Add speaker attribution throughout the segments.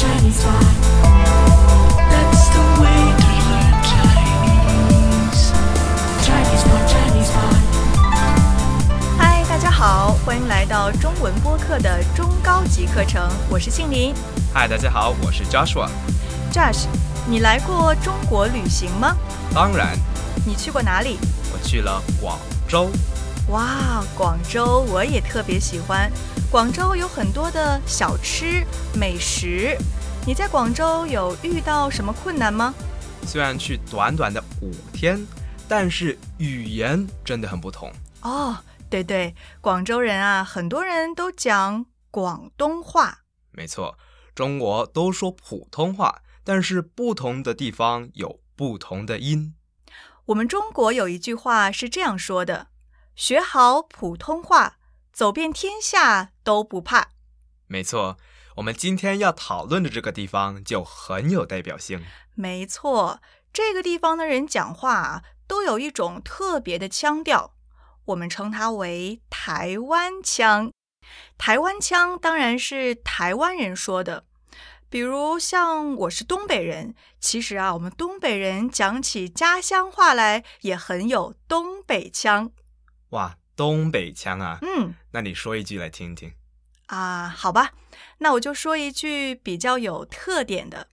Speaker 1: 嗨，
Speaker 2: 大家好，欢迎来到中文播客的中高级课程，我是杏林。
Speaker 1: 嗨，大家好，我是 Joshua。
Speaker 2: Josh，你来过中国旅行吗？当然。你去过哪里？
Speaker 1: 我去了广州。
Speaker 2: 哇，广州我也特别喜欢。广州有很多的小吃美食。你在广州有遇到什么困难吗？
Speaker 1: 虽然去短短的五天，但是语言真的很不同
Speaker 2: 哦。对对，广州人啊，很多人都讲广东话。
Speaker 1: 没错，中国都说普通话，但是不同的地方有不同的音。
Speaker 2: 我们中国有一句话是这样说的。学好普通话，走遍天下都不怕。
Speaker 1: 没错，我们今天要讨论的这个地方就很有代表性。
Speaker 2: 没错，这个地方的人讲话都有一种特别的腔调，我们称它为台湾腔。台湾腔当然是台湾人说的，比如像我是东北人，其实啊，我们东北人讲起家乡话来也很有东北腔。
Speaker 1: 哇，东北腔啊！嗯，那你说一句来听一听
Speaker 2: 啊？好吧，那我就说一句比较有特点的。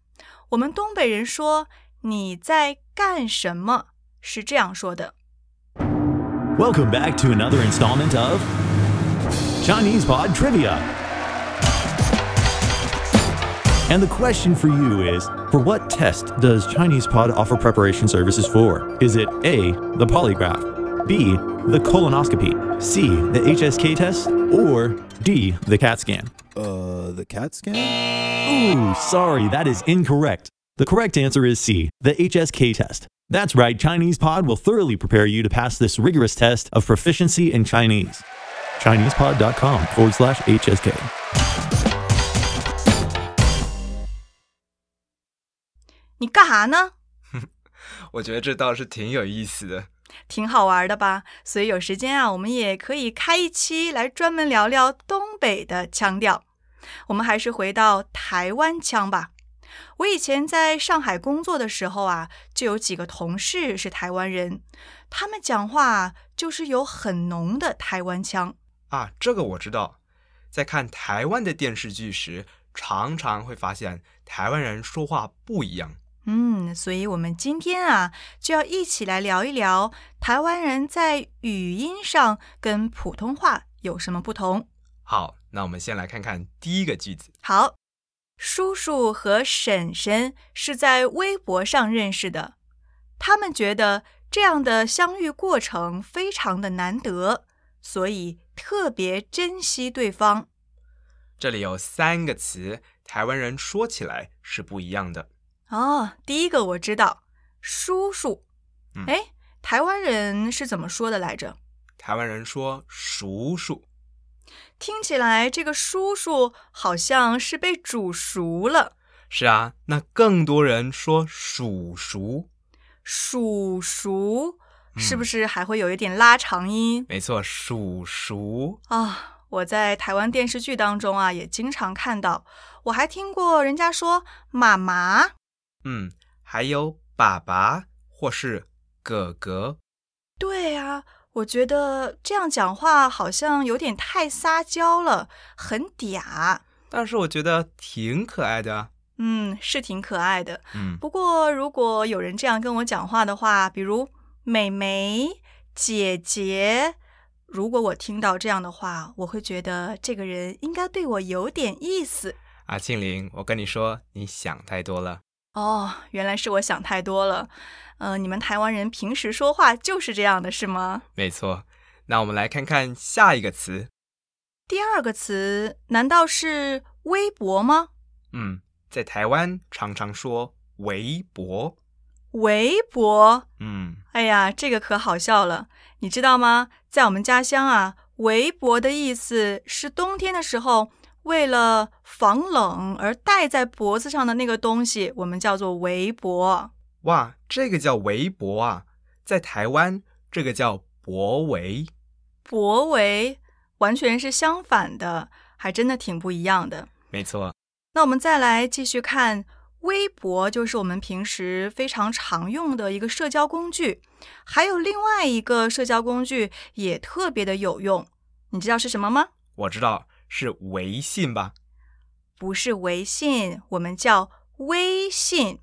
Speaker 2: 我们东北人说“你在干什么”是这样说的。Welcome back to another
Speaker 1: installment of Chinese Pod Trivia. And the question for you is: For what test does Chinese Pod offer preparation services for? Is it A. the polygraph, B. the colonoscopy, C, the HSK test, or D, the CAT scan? Uh, the CAT scan? Ooh, sorry, that is incorrect. The correct answer is C, the HSK test. That's right, Chinese Pod will thoroughly prepare you to pass this rigorous test of proficiency in Chinese. ChinesePod.com forward slash HSK.
Speaker 2: 你干啥呢？
Speaker 1: 我觉得这倒是挺有意思的。
Speaker 2: 挺好玩的吧？所以有时间啊，我们也可以开一期来专门聊聊东北的腔调。我们还是回到台湾腔吧。我以前在上海工作的时候啊，就有几个同事是台湾人，他们讲话就是有很浓的台湾腔
Speaker 1: 啊。这个我知道，在看台湾的电视剧时，常常会发现台湾人说话不一样。
Speaker 2: 嗯，所以，我们今天啊，就要一起来聊一聊台湾人在语音上跟普通话有什么不同。
Speaker 1: 好，那我们先来看看第一个句子。
Speaker 2: 好，叔叔和婶婶是在微博上认识的，他们觉得这样的相遇过程非常的难得，所以特别珍惜对方。
Speaker 1: 这里有三个词，台湾人说起来是不一样的。
Speaker 2: 哦，第一个我知道，叔叔，哎，台湾人是怎么说的来着？
Speaker 1: 台湾人说叔叔。
Speaker 2: 听起来这个叔叔好像是被煮熟了。
Speaker 1: 是啊，那更多人说熟熟，
Speaker 2: 熟熟是不是还会有一点拉长音？
Speaker 1: 没错，熟熟
Speaker 2: 啊，我在台湾电视剧当中啊也经常看到，我还听过人家说妈妈。
Speaker 1: 嗯，还有爸爸或是哥哥。
Speaker 2: 对啊，我觉得这样讲话好像有点太撒娇了，很嗲。
Speaker 1: 但是我觉得挺可爱的。
Speaker 2: 嗯，是挺可爱的。嗯，不过如果有人这样跟我讲话的话，比如美眉、姐姐，如果我听到这样的话，我会觉得这个人应该对我有点意思。啊，
Speaker 1: 庆玲，我跟你说，你想太多了。
Speaker 2: 哦，原来是我想太多了，嗯，你们台湾人平时说话就是这样的是吗？
Speaker 1: 没错，那我们来看看下一个词，
Speaker 2: 第二个词难道是微博吗？
Speaker 1: 嗯，在台湾常常说围脖，
Speaker 2: 围脖，嗯，哎呀，这个可好笑了，你知道吗？在我们家乡啊，围脖的意思是冬天的时候。为了防冷而戴在脖子上的那个东西，我们叫做围脖。哇，这
Speaker 1: 个叫围脖啊，在台湾这个叫博围。
Speaker 2: 博围完全是相反的，还真的挺不一样的。没错。那我们再来继续看，微博就是我们平时非常常用的一个社交工具。还有另外一个社交工具也特别的有用，你知道是什么吗？
Speaker 1: 我知道。是微信吧？
Speaker 2: 不是微信，我们叫微信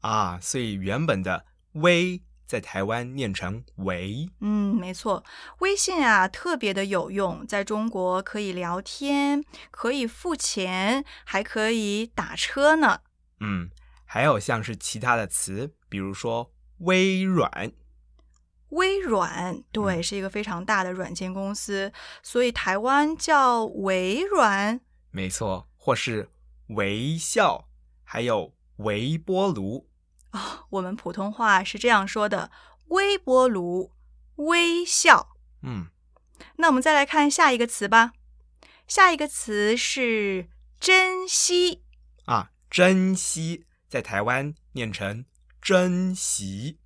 Speaker 1: 啊。所以原本的“微”在台湾念成“微”。
Speaker 2: 嗯，没错，微信啊特别的有用，在中国可以聊天，可以付钱，还可以打车呢。
Speaker 1: 嗯，还有像是其他的词，比如说微软。
Speaker 2: 微软对，是一个非常大的软件公司，所以台湾叫微软，
Speaker 1: 没错，或是微笑，还有微波炉
Speaker 2: 哦，我们普通话是这样说的，微波炉微笑，嗯，那我们再来看下一个词吧，下一个词是珍惜
Speaker 1: 啊，珍惜在台湾念成珍惜。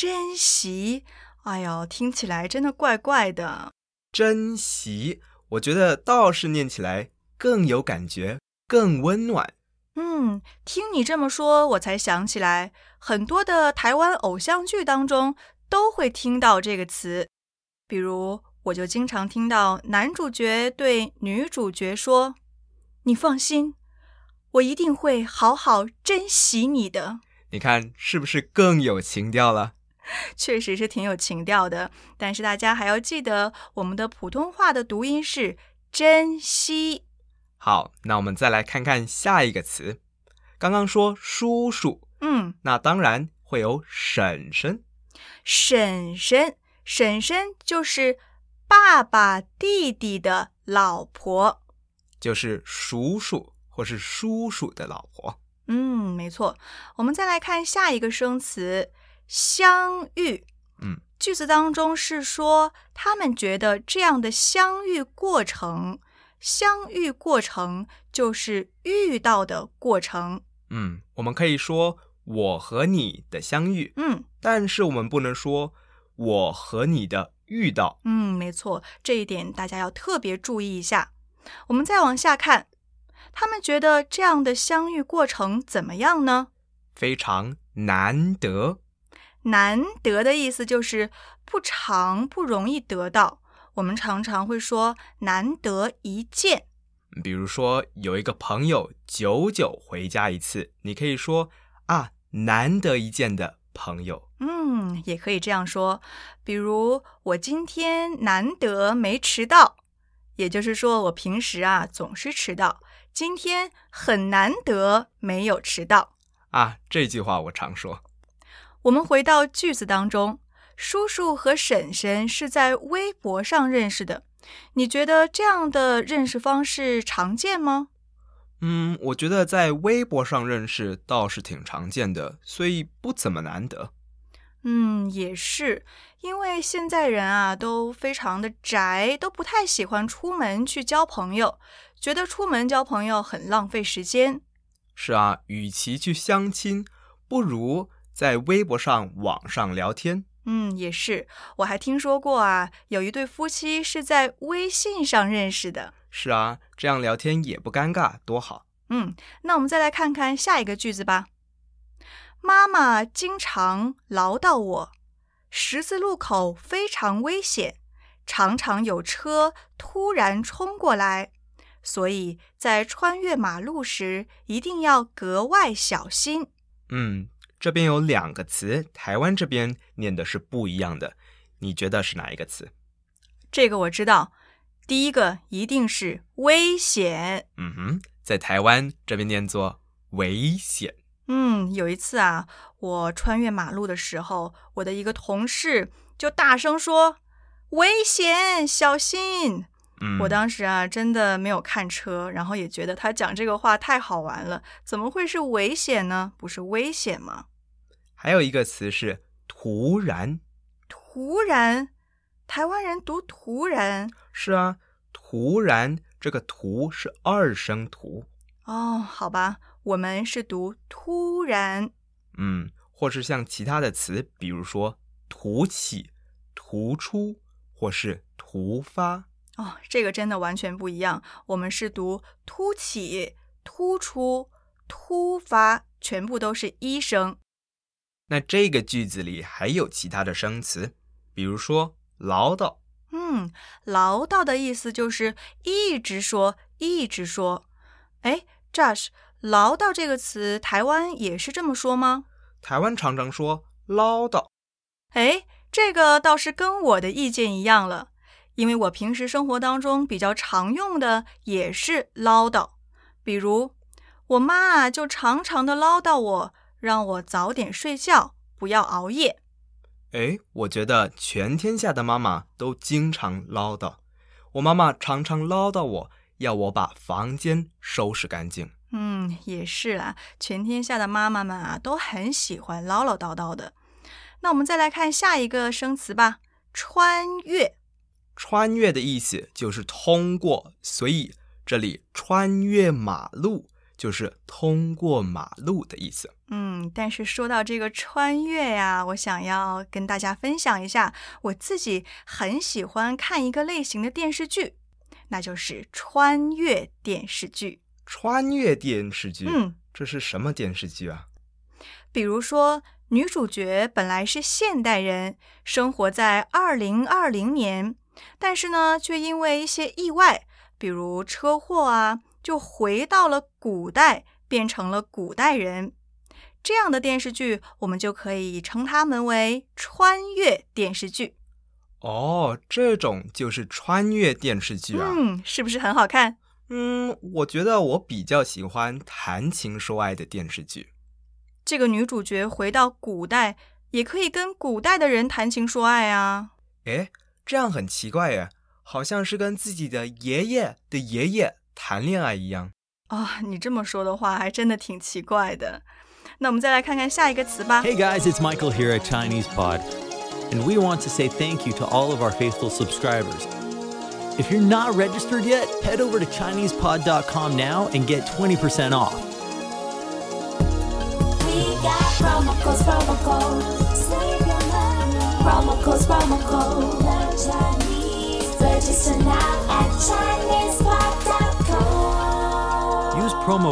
Speaker 2: 珍惜，哎呦，听起来真的怪怪的。
Speaker 1: 珍惜，我觉得倒是念起来更有感觉，更温
Speaker 2: 暖。嗯，听你这么说，我才想起来，很多的台湾偶像剧当中都会听到这个词。比如，我就经常听到男主角对女主角说：“你放心，我一定会好好珍惜你的。”
Speaker 1: 你看，是不是更有情调了？
Speaker 2: 确实是挺有情调的，但是大家还要记得我们的普通话的读音是“珍惜”。
Speaker 1: 好，那我们再来看看下一个词。刚刚说叔叔，嗯，那当然会有婶婶。
Speaker 2: 婶婶，婶婶就是爸爸弟弟的老婆，
Speaker 1: 就是叔叔或是叔叔的老婆。
Speaker 2: 嗯，没错。我们再来看下一个生词。相遇，嗯，句子当中是说他们觉得这样的相遇过程，相遇过程就是遇到的过程。
Speaker 1: 嗯，我们可以说我和你的相遇，嗯，但是我们不能说我和你的遇到。
Speaker 2: 嗯，没错，这一点大家要特别注意一下。我们再往下看，他们觉得这样的相遇过程怎么样呢？
Speaker 1: 非常难得。
Speaker 2: 难得的意思就是不常、不容易得到。我们常常会说难得一见。
Speaker 1: 比如说，有一个朋友久久回家一次，你可以说啊，难得一见的朋友。
Speaker 2: 嗯，也可以这样说。比如我今天难得没迟到，也就是说我平时啊总是迟到，今天很难得没有迟到。
Speaker 1: 啊，这句话我常说。
Speaker 2: 我们回到句子当中，叔叔和婶婶是在微博上认识的。你觉得这样的认识方式常见吗？
Speaker 1: 嗯，我觉得在微博上认识倒是挺常见的，所以不怎么难得。
Speaker 2: 嗯，也是，因为现在人啊都非常的宅，都不太喜欢出门去交朋友，觉得出门交朋友很浪费时间。
Speaker 1: 是啊，与其去相亲，不如。在微博上网上聊天，
Speaker 2: 嗯，也是。我还听说过啊，有一对夫妻是在微信上认识的。
Speaker 1: 是啊，这样聊天也不尴尬，多好。
Speaker 2: 嗯，那我们再来看看下一个句子吧。妈妈经常唠叨我：十字路口非常危险，常常有车突然冲过来，所以在穿越马路时一定要格外小心。
Speaker 1: 嗯。这边有两个词，台湾这边念的是不一样的，你觉得是哪一个词？
Speaker 2: 这个我知道，第一个一定是危险。
Speaker 1: 嗯哼，在台湾这边念作危险。
Speaker 2: 嗯，有一次啊，我穿越马路的时候，我的一个同事就大声说：“危险，小心！”嗯，我当时啊，真的没有看车，然后也觉得他讲这个话太好玩了，怎么会是危险呢？不是危险吗？
Speaker 1: 还有一个词是“突然”，
Speaker 2: 突然，台湾人读“突然”
Speaker 1: 是啊，“突然”这个“突”是二声“突”
Speaker 2: 哦。好吧，我们是读“突然”，
Speaker 1: 嗯，或是像其他的词，比如说“突起”、“突出”或是“突发”。
Speaker 2: 哦，这个真的完全不一样。我们是读“突起”、“突出”、“突发”，全部都是一声。
Speaker 1: 那这个句子里还有其他的生词，比如说“唠叨”。
Speaker 2: 嗯，“唠叨”的意思就是一直说，一直说。哎，Josh，“ 唠叨”这个词台湾也是这么说吗？
Speaker 1: 台湾常常说
Speaker 2: “唠叨”。哎，这个倒是跟我的意见一样了，因为我平时生活当中比较常用的也是“唠叨”，比如我妈啊就常常的唠叨我。让我早点睡觉，不要熬夜。
Speaker 1: 哎，我觉得全天下的妈妈都经常唠叨，我妈妈常常唠叨我要我把房间收拾干净。
Speaker 2: 嗯，也是啦，全天下的妈妈们啊都很喜欢唠唠叨叨的。那我们再来看下一个生词吧，穿越。
Speaker 1: 穿越的意思就是通过，所以这里穿越马路。就是通过马路的意思。
Speaker 2: 嗯，但是说到这个穿越呀，我想要跟大家分享一下，我自己很喜欢看一个类型的电视剧，那就是穿越电视剧。
Speaker 1: 穿越电视剧。嗯，这是什么电视剧啊？
Speaker 2: 比如说，女主角本来是现代人，生活在二零二零年，但是呢，却因为一些意外，比如车祸啊。就回到了古代，变成了古代人，这样的电视剧，我们就可以称他们为穿越电视剧。
Speaker 1: 哦，这种就是穿越电视剧啊。
Speaker 2: 嗯，是不是很好看？嗯，
Speaker 1: 我觉得我比较喜欢谈情说爱的电视剧。
Speaker 2: 这个女主角回到古代，也可以跟古代的人谈情说爱啊。
Speaker 1: 哎，这样很奇怪耶，好像是跟自己的爷爷的爷爷。谈恋爱一样。
Speaker 2: 啊、哦，你这么说的话，还真的挺奇怪的。那我们再来看看下一个词吧。Hey
Speaker 1: guys, it's Michael here at Chinese Pod, and we want to say thank you to all of our faithful subscribers. If you're not registered yet, head over to ChinesePod.com now and get 20% off. We got promo codes, promo codes, Promo codes, promo codes,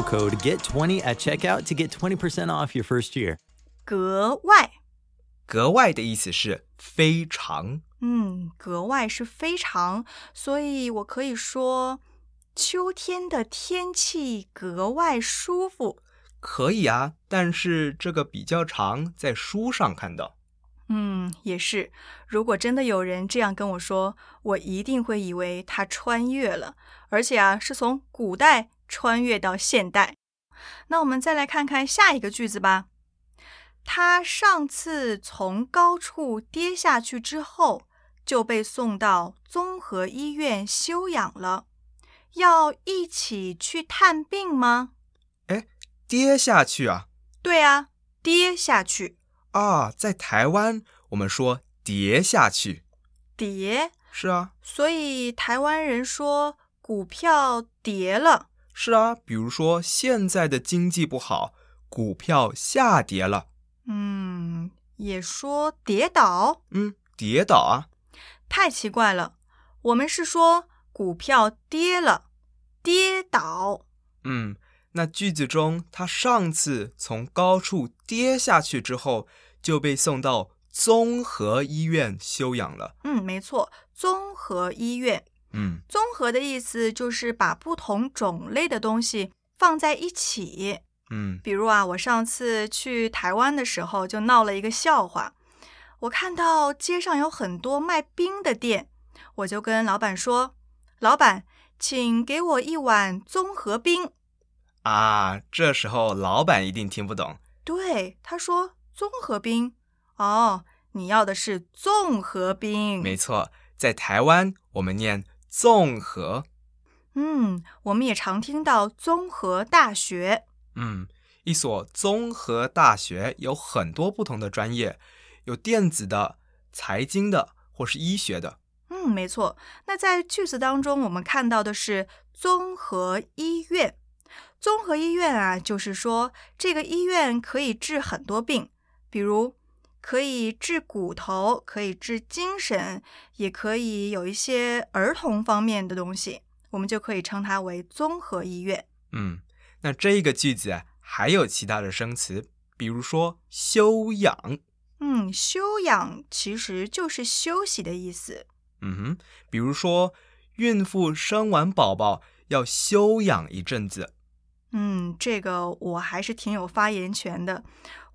Speaker 1: Code get twenty at checkout to get twenty percent off your first year。
Speaker 2: 格外
Speaker 1: 格外的意思是非常。
Speaker 2: 嗯，格外是非常，所以我可以说秋天的天气格外舒服。
Speaker 1: 可以啊，但是这个比较长，在书上看到。
Speaker 2: 嗯，也是。如果真的有人这样跟我说，我一定会以为他穿越了，而且啊，是从古代。穿越到现代，那我们再来看看下一个句子吧。他上次从高处跌下去之后，就被送到综合医院休养了。要一起去探病吗？
Speaker 1: 哎，跌下去啊！对啊，跌下去啊！在台湾，我们说跌下去，跌是啊。
Speaker 2: 所以台湾人说股票跌了。是啊，
Speaker 1: 比如说现在的经济不好，股票下跌了。
Speaker 2: 嗯，也说跌倒。嗯，
Speaker 1: 跌倒啊。
Speaker 2: 太奇怪了，我们是说股票跌了，跌倒。
Speaker 1: 嗯，那句子中，他上次从高处跌下去之后，就被送到综合医院休养了。
Speaker 2: 嗯，没错，综合医院。嗯，综合的意思就是把不同种类的东西放在一起。嗯，比如啊，我上次去台湾的时候就闹了一个笑话。我看到街上有很多卖冰的店，我就跟老板说：“老板，请给我一碗综合冰。”
Speaker 1: 啊，这时候老板一定听不懂。
Speaker 2: 对，他说：“综合冰？”哦，你要的是综合冰？
Speaker 1: 没错，在台湾我们念。综合，
Speaker 2: 嗯，我们也常听到综合大学，
Speaker 1: 嗯，一所综合大学有很多不同的专业，有电子的、财经的，或是医学的。
Speaker 2: 嗯，没错。那在句子当中，我们看到的是综合医院，综合医院啊，就是说这个医院可以治很多病，比如。可以治骨头，可以治精神，也可以有一些儿童方面的东西，我们就可以称它为综合医院。
Speaker 1: 嗯，那这个句子还有其他的生词，比如说修养。
Speaker 2: 嗯，修养其实就是休息的意思。
Speaker 1: 嗯哼，比如说孕妇生完宝宝要休养一阵子。
Speaker 2: 嗯，这个我还是挺有发言权的。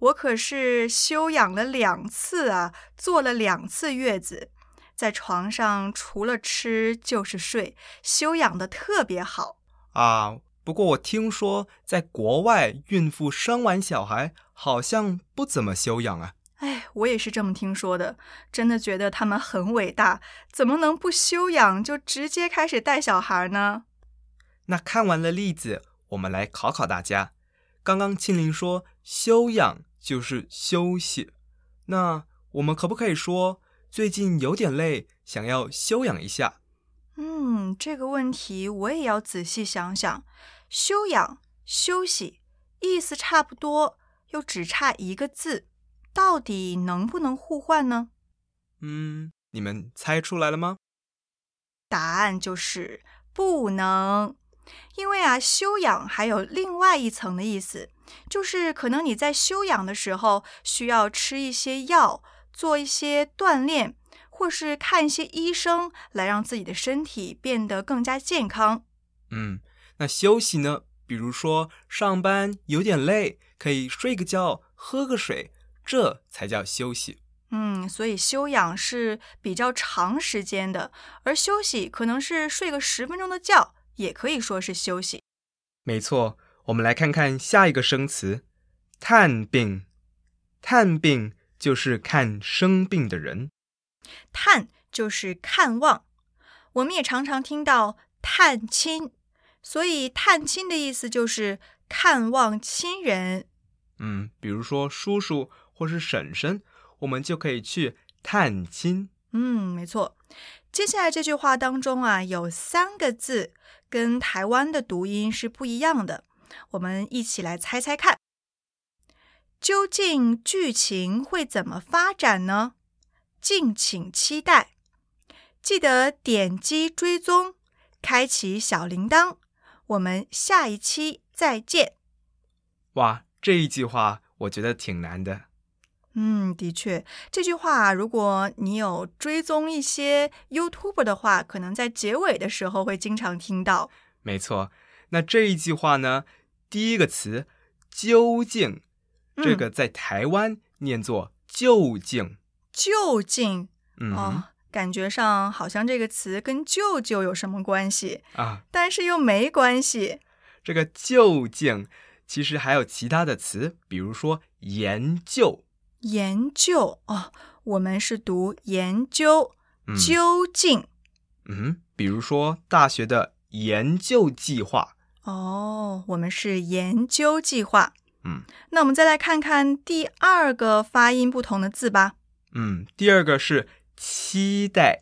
Speaker 2: 我可是休养了两次啊，做了两次月子，在床上除了吃就是睡，休养的特别好
Speaker 1: 啊。不过我听说在国外，孕妇生完小孩好像不怎么休养啊。
Speaker 2: 哎，我也是这么听说的，真的觉得他们很伟大，怎么能不休养就直接开始带小孩呢？
Speaker 1: 那看完了例子，我们来考考大家。刚刚青林说休养。就是休息，那我们可不可以说最近有点累，想要休养一下？
Speaker 2: 嗯，这个问题我也要仔细想想。休养、休息，意思差不多，又只差一个字，到底能不能互换呢？
Speaker 1: 嗯，你们猜出来了吗？
Speaker 2: 答案就是不能，因为啊，休养还有另外一层的意思。就是可能你在休养的时候需要吃一些药，做一些锻炼，或是看一些医生，来让自己的身体变得更加健康。
Speaker 1: 嗯，那休息呢？比如说上班有点累，可以睡个觉，喝个水，这才叫休息。
Speaker 2: 嗯，所以休养是比较长时间的，而休息可能是睡个十分钟的觉，也可以说是休息。
Speaker 1: 没错。我们来看看下一个生词，“探病”。探病就是看生病的人。
Speaker 2: 探就是看望，我们也常常听到探亲，所以探亲的意思就是看望亲人。
Speaker 1: 嗯，比如说叔叔或是婶婶，我们就可以去探亲。
Speaker 2: 嗯，没错。接下来这句话当中啊，有三个字跟台湾的读音是不一样的。我们一起来猜猜看，究竟剧情会怎么发展呢？敬请期待，记得点击追踪，开启小铃铛。我们下一期再见。
Speaker 1: 哇，这一句话我觉得挺难的。
Speaker 2: 嗯，的确，这句话如果你有追踪一些 YouTube 的话，可能在结尾的时候会经常听到。
Speaker 1: 没错，那这一句话呢？第一个词，究竟，这个在台湾念作“究竟”，
Speaker 2: 究竟，嗯，感觉上好像这个词跟舅舅有什么关系啊？但是又没关系。
Speaker 1: 这个“究竟”其实还有其他的词，比如说“研究”，
Speaker 2: 研究哦，我们是读“研究”，
Speaker 1: 究竟，嗯，比如说大学的研究计划。
Speaker 2: 哦，我们是研究计划。嗯，那我们再来看看第二个发音不同的字吧。
Speaker 1: 嗯，第二个是
Speaker 2: 期待。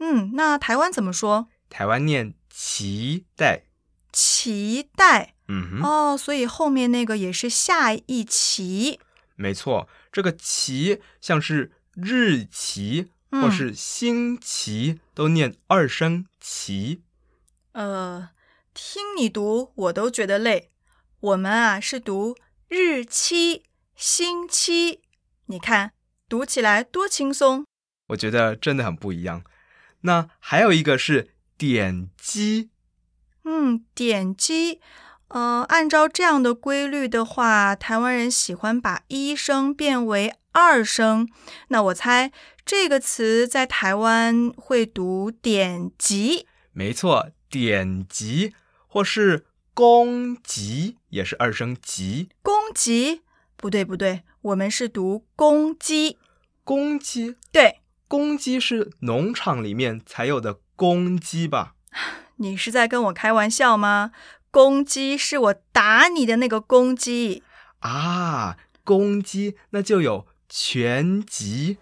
Speaker 2: 嗯，那台湾怎么说？
Speaker 1: 台湾念期待。
Speaker 2: 期待。嗯哦，所以后面那个也是下一期。
Speaker 1: 没错，这个“期”像是日期或是星期，都念二声“期”。
Speaker 2: 呃。听你读我都觉得累，我们啊是读日期星期，你看读起来多轻松，
Speaker 1: 我觉得真的很不一样。那还有一个是点
Speaker 2: 击，嗯，点击，嗯，按照这样的规律的话，台湾人喜欢把一声变为二声，那我猜这个词在台湾会读典籍，
Speaker 1: 没错，典籍。或是
Speaker 2: 公
Speaker 1: 鸡，也是二声鸡。
Speaker 2: 公鸡？不对不对，我们是读公鸡。公鸡？对，公鸡是
Speaker 1: 农场里面才有的公鸡吧？
Speaker 2: 你是在跟我开玩笑吗？公鸡是我打你的那个公鸡
Speaker 1: 啊！公鸡那就有全集。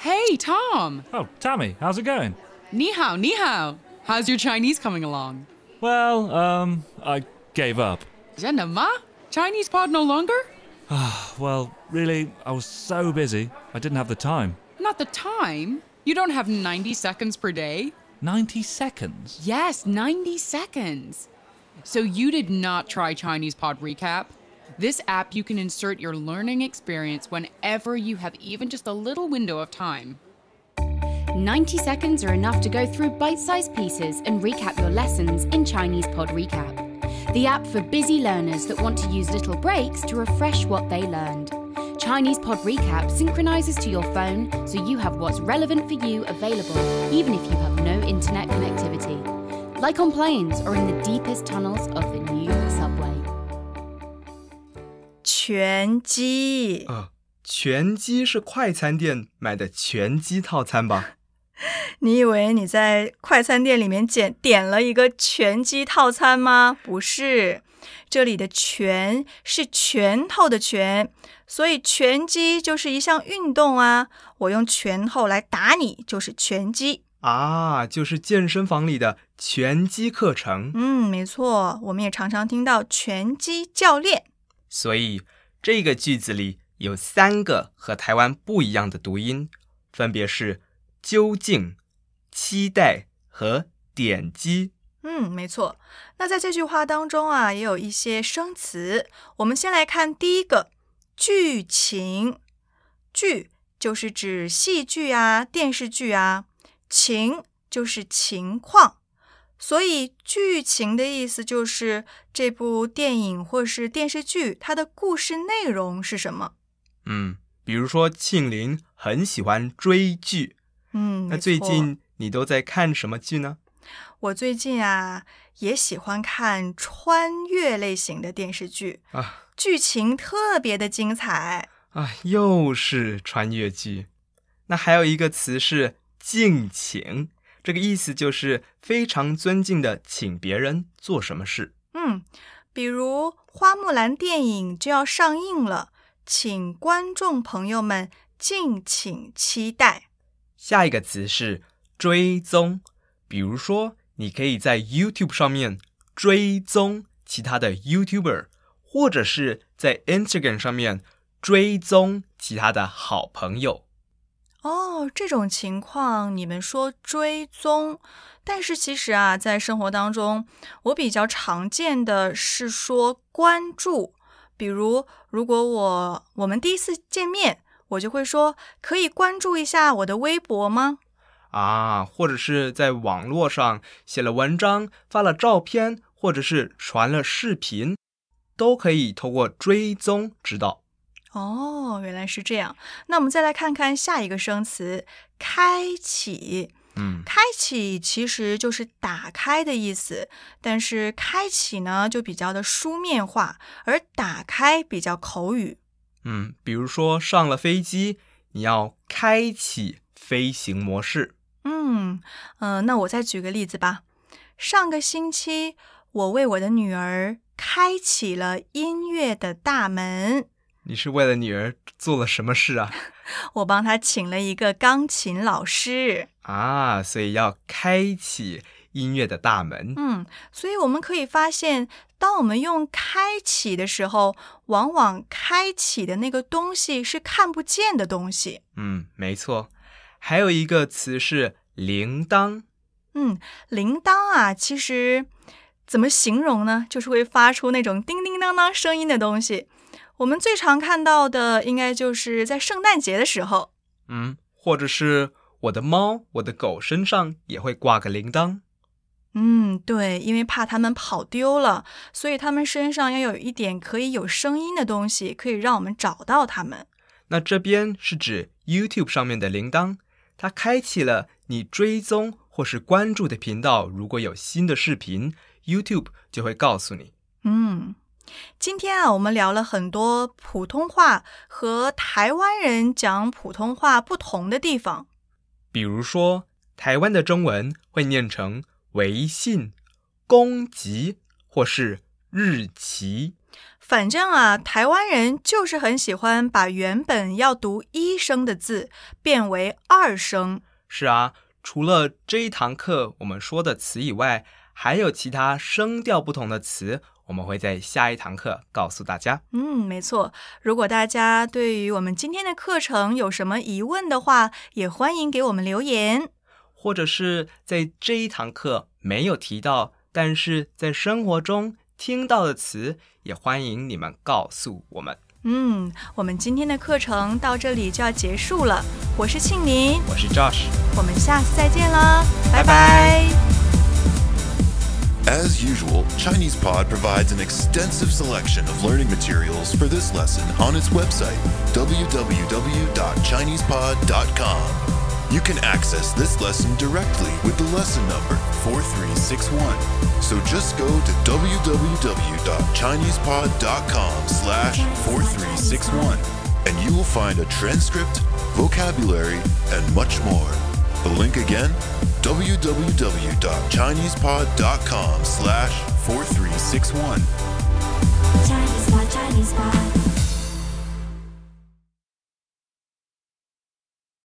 Speaker 1: Hey Tom。Oh Tommy，how's it going？你好，你好。How's your Chinese coming along？
Speaker 2: Well, um, I gave up.
Speaker 1: Zhenema? Chinese pod no longer?
Speaker 2: Ah, well, really, I was so busy, I didn't have the time.
Speaker 1: Not the time? You don't have 90 seconds per day?
Speaker 2: 90 seconds?
Speaker 1: Yes, 90 seconds. So you did not try Chinese Pod Recap? This app, you can insert your learning experience whenever you have even just a little window of time. 90 seconds are enough to go through bite sized pieces and recap your lessons in Chinese Pod Recap, the app for busy learners that want to use little breaks to refresh what they learned. Chinese Pod Recap synchronizes to your phone so you have what's relevant for you available, even if you have no internet connectivity,
Speaker 2: like on planes or in the deepest tunnels of the new York subway. 拳击
Speaker 1: 啊，拳击是快餐店买的拳击套餐吧？
Speaker 2: 你以为你在快餐店里面点点了一个拳击套餐吗？不是，这里的拳是拳头的拳，所以拳击就是一项运动啊。我用拳头来打你就是拳击
Speaker 1: 啊，就是健身房里的拳击课程。
Speaker 2: 嗯，没错，我们也常常听到拳击教练。
Speaker 1: 所以这个句子里有三个和台湾不一样的读音，分别是。究竟，期待和点击。
Speaker 2: 嗯，没错。那在这句话当中啊，也有一些生词。我们先来看第一个，剧情剧就是指戏剧啊、电视剧啊。情就是情况，所以剧情的意思就是这部电影或是电视剧它的故事内容是什么？
Speaker 1: 嗯，比如说庆林很喜欢追剧。
Speaker 2: 嗯，那最近
Speaker 1: 你都在看什么剧呢？
Speaker 2: 我最近啊，也喜欢看穿越类型的电视剧啊，剧情特别的精彩
Speaker 1: 啊。又是穿越剧，那还有一个词是“敬请”，这个意思就是非常尊敬的请别人做什么事。
Speaker 2: 嗯，比如《花木兰》电影就要上映了，请观众朋友们敬请期待。
Speaker 1: 下一个词是追踪，比如说，你可以在 YouTube 上面追踪其他的 YouTuber，或者是在 Instagram 上面追踪其他的好朋友。
Speaker 2: 哦，这种情况你们说追踪，但是其实啊，在生活当中，我比较常见的是说关注，比如，如果我我们第一次见面。我就会说，可以关注一下我的微博吗？
Speaker 1: 啊，或者是在网络上写了文章、发了照片，或者是传了视频，都可以通过追踪知道。
Speaker 2: 哦，原来是这样。那我们再来看看下一个生词“开启”。嗯，开启其实就是打开的意思，但是“开启”呢就比较的书面化，而“打开”比较口语。
Speaker 1: 嗯，比如说上了飞机，你要开启飞行模式。
Speaker 2: 嗯嗯，那我再举个例子吧。上个星期，我为我的女儿开启了音乐的大门。
Speaker 1: 你是为了女儿做了什么事啊？
Speaker 2: 我帮她请了一个钢琴老师
Speaker 1: 啊，所以要开启。音乐的大门，
Speaker 2: 嗯，所以我们可以发现，当我们用“开启”的时候，往往开启的那个东西是看不见的东西。
Speaker 1: 嗯，没错。还有一个词是铃
Speaker 2: 铛，嗯，铃铛啊，其实怎么形容呢？就是会发出那种叮叮当当声音的东西。我们最常看到的，应该就是在圣诞节的时候，
Speaker 1: 嗯，或者是我的猫、我的狗身上也会挂个铃铛。
Speaker 2: 嗯，对，因为怕他们跑丢了，所以他们身上要有一点可以有声音的东西，可以让我们找到他们。
Speaker 1: 那这边是指 YouTube 上面的铃铛，它开启了你追踪或是关注的频道，如果有新的视频，YouTube 就会告诉你。
Speaker 2: 嗯，今天啊，我们聊了很多普通话和台湾人讲普通话不同的地方，
Speaker 1: 比如说台湾的中文会念成。维信、公吉或是日奇，
Speaker 2: 反正啊，台湾人就是很喜欢把原本要读一声的字变为二声。
Speaker 1: 是啊，除了这一堂课我们说的词以外，还有其他声调不同的词，我们会在下一堂课告诉大家。
Speaker 2: 嗯，没错。如果大家对于我们今天的课程有什么疑问的话，也欢迎给我们留言。
Speaker 1: 或者是在这一堂课没有提到，但是在生活中听到的词，也欢迎你们告诉我们。
Speaker 2: 嗯，我们今天的课程到这里就要结束了。我是庆林，我是 Josh，我们下次再见啦，拜拜。As usual, ChinesePod provides an extensive selection of learning materials for this lesson on its website, www.chinesepod.com. You can access this lesson directly with the lesson number 4361. So just go to www.chinesepod.com slash 4361 and you will find a transcript, vocabulary, and much more. The link again, www.chinesepod.com slash 4361.
Speaker 1: Chinese pod, Chinese pod.